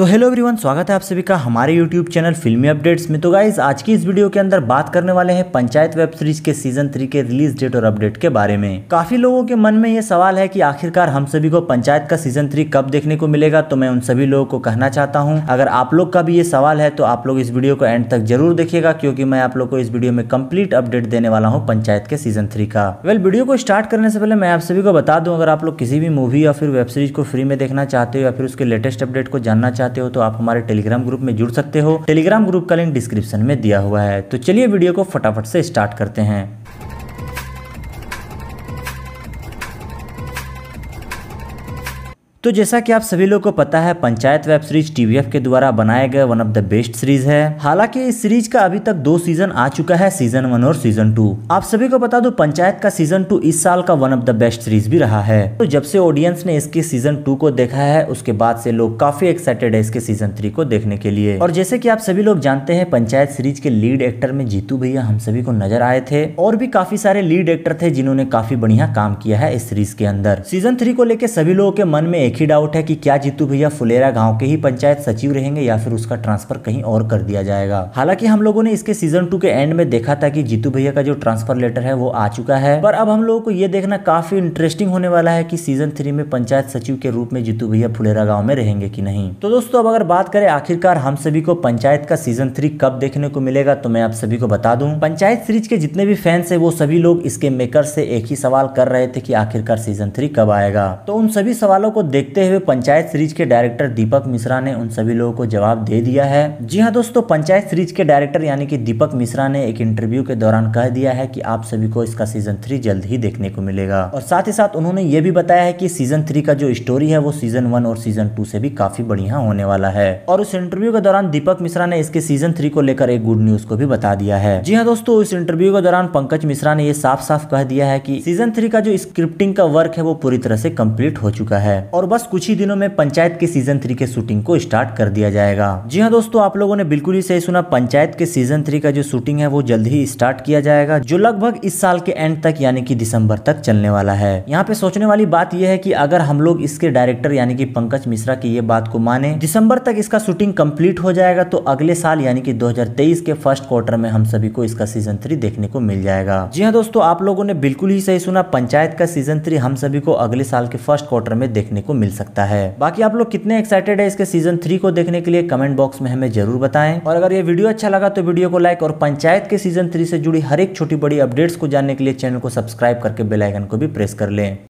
so hello everyone स्वागत है आप सभी का हमारे यूट्यूब चैनल फिल्मी अपडेट्स में तो गाइज आज की इस वीडियो के अंदर बात करने वाले हैं पंचायत वेब सीरीज के सीजन थ्री के रिलीज डेट और अपडेट के बारे में काफी लोगों के मन में ये सवाल है कि आखिरकार हम सभी को पंचायत का सीजन थ्री कब देखने को मिलेगा तो मैं उन सभी लोगों को कहना चाहता हूँ अगर आप लोग का भी ये सवाल है तो आप लोग इस वीडियो को एंड तक जरूर देखेगा क्योंकि मैं आप लोग को इस वीडियो में कम्प्लीट अपडेट देने वाला हूँ पंचायत के सीजन थ्री का वेल वीडियो को स्टार्ट करने से पहले मैं आप सभी को बता दूँ अगर आप लोग किसी भी मूवी या फिर वेब सीरीज को फ्री में देखना चाहते हो या फिर उसके लेटेस्ट अपडेट को जानना चाहते चाहते हो तो आप हमारे टेलीग्राम ग्रुप में जुड़ सकते हो टेलीग्राम ग्रुप का लिंक डिस्क्रिप्शन में दिया हुआ है तो चलिए वीडियो को फटाफट से स्टार्ट करते हैं तो जैसा कि आप सभी लोगों को पता है पंचायत वेब सीरीज टीवीएफ के द्वारा बनाए गए one of the best series है हालांकि इस सीरीज का अभी तक दो सीजन आ चुका है सीजन वन और सीजन टू आप सभी को बता दो पंचायत का सीजन टू इस साल का one of the best series भी रहा है तो जब से ऑडियंस ने इसके सीजन टू को देखा है उसके बाद से लोग काफी एक्साइटेड है इसके सीजन थ्री को देखने के लिए और जैसे की आप सभी लोग जानते हैं पंचायत सीरीज के लीड एक्टर में जीतू भैया हम सभी को नजर आए थे और भी काफी सारे लीड एक्टर थे जिन्होंने काफी बढ़िया काम किया है इस सीरीज के अंदर सीजन थ्री को लेकर सभी लोगों के मन में एक ही डाउट है कि क्या जीतू भैया फुलेरा गांव के ही पंचायत सचिव रहेंगे या फिर उसका ट्रांसफर कहीं और कर दिया जाएगा हालांकि हम लोगों ने इसके सीजन टू के एंड में देखा था कि जीतू भैया का जो ट्रांसफर लेटर है वो आ चुका है पर अब हम लोगों को ये देखना काफी इंटरेस्टिंग होने वाला है की सीजन थ्री में पंचायत सचिव के रूप में जीतू भैया फुलेरा गाँव में रहेंगे की नहीं तो दोस्तों अब अगर बात करें आखिरकार हम सभी को पंचायत का सीजन थ्री कब देखने को मिलेगा तो मैं आप सभी को बता दू पंचायत सीरीज के जितने भी फैंस है वो सभी लोग इसके मेकर से एक ही सवाल कर रहे थे कि आखिरकार सीजन थ्री कब आएगा तो उन सभी सवालों को देख देखते हुए पंचायत सीरीज के डायरेक्टर दीपक मिश्रा ने उन सभी लोगों को जवाब दे दिया है जी हाँ दोस्तों पंचायत सीरीज के डायरेक्टर यानी कि दीपक मिश्रा ने एक इंटरव्यू के दौरान कह दिया है कि आप सभी को इसका सीजन थ्री जल्द ही देखने को मिलेगा और साथ ही साथ उन्होंने ये भी बताया है की सीजन थ्री का जो स्टोरी है वो सीजन वन और सीजन टू से भी काफी बढ़िया होने वाला है और उस इंटरव्यू के दौरान दीपक मिश्रा ने इसके सीजन थ्री को लेकर एक गुड न्यूज को भी बता दिया है जी हाँ दोस्तों इस इंटरव्यू के दौरान पंकज मिश्रा ने यह साफ साफ कह दिया है की सीजन थ्री का जो स्क्रिप्टिंग का वर्क है वो पूरी तरह से कम्प्लीट हो चुका है और बस कुछ ही दिनों में पंचायत के सीजन थ्री के शूटिंग को स्टार्ट कर दिया जाएगा जी हाँ दोस्तों आप लोगों ने बिल्कुल ही सही सुना पंचायत के सीजन थ्री का जो शूटिंग है वो जल्द ही स्टार्ट किया जाएगा जो लगभग इस साल के एंड तक यानी कि दिसंबर तक चलने वाला है यहाँ पे सोचने वाली बात यह है कि अगर हम लोग इसके डायरेक्टर यानी कि पंकज मिश्रा की ये बात को माने दिसंबर तक इसका शूटिंग कंप्लीट हो जाएगा तो अगले साल यानी कि 2023 के फर्स्ट क्वार्टर में हम सभी को इसका सीजन थ्री देखने को मिल जाएगा जी हाँ दोस्तों आप लोगों ने बिल्कुल ही सही सुना पंचायत का सीजन थ्री हम सभी को अगले साल के फर्स्ट क्वार्टर में देखने को मिल सकता है बाकी आप लोग कितने एक्साइटेड है इसके सीजन थ्री को देखने के लिए कमेंट बॉक्स में हमें जरूर बताएं और अगर ये वीडियो अच्छा लगा तो वीडियो को लाइक और पंचायत के सीजन थ्री से जुड़ी हर एक छोटी बड़ी अपडेट्स को जानने के लिए चैनल को सब्सक्राइब करके बेलाइकन को भी प्रेस कर लें